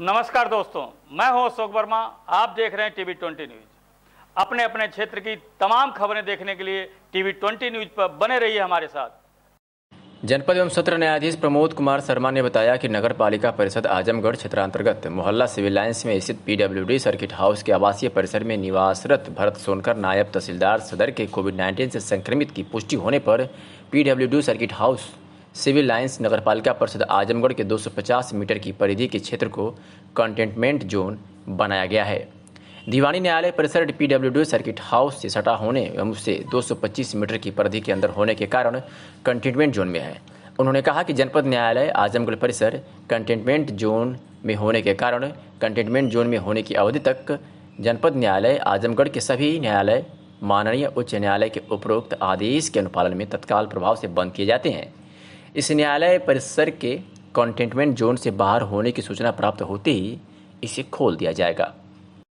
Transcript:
नमस्कार दोस्तों मैं हूं अशोक वर्मा आप देख रहे हैं टीवी ट्वेंटी न्यूज अपने अपने क्षेत्र की तमाम खबरें देखने के लिए टीवी ट्वेंटी न्यूज पर बने रहिए हमारे साथ जनपद एवं सत्र न्यायाधीश प्रमोद कुमार शर्मा ने बताया कि नगर पालिका परिषद आजमगढ़ क्षेत्रांतर्गत मोहल्ला सिविल लाइन्स में स्थित पीडब्ल्यूडी सर्किट हाउस के आवासीय परिसर में निवासरत भरत सोनकर नायब तहसीलदार सदर के कोविड 19 से संक्रमित की पुष्टि होने पर पीडब्ल्यूडी सर्किट हाउस सिविल नगर नगरपालिका परिषद आजमगढ़ के 250 मीटर की परिधि के क्षेत्र को कंटेनमेंट जोन बनाया गया है दीवानी न्यायालय परिसर डी सर्किट हाउस से सटा होने एवं उससे 225 मीटर की परिधि के अंदर होने के कारण कंटेनमेंट जोन में है उन्होंने कहा कि जनपद न्यायालय आजमगढ़ परिसर कंटेनमेंट जोन में होने के कारण कंटेनमेंट जोन में होने की अवधि तक जनपद न्यायालय आजमगढ़ के सभी न्यायालय माननीय उच्च न्यायालय के उपरोक्त आदेश के अनुपालन में तत्काल प्रभाव से बंद किए जाते हैं इस न्यायालय परिसर के कंटेनमेंट जोन से बाहर होने की सूचना प्राप्त होते ही इसे खोल दिया जाएगा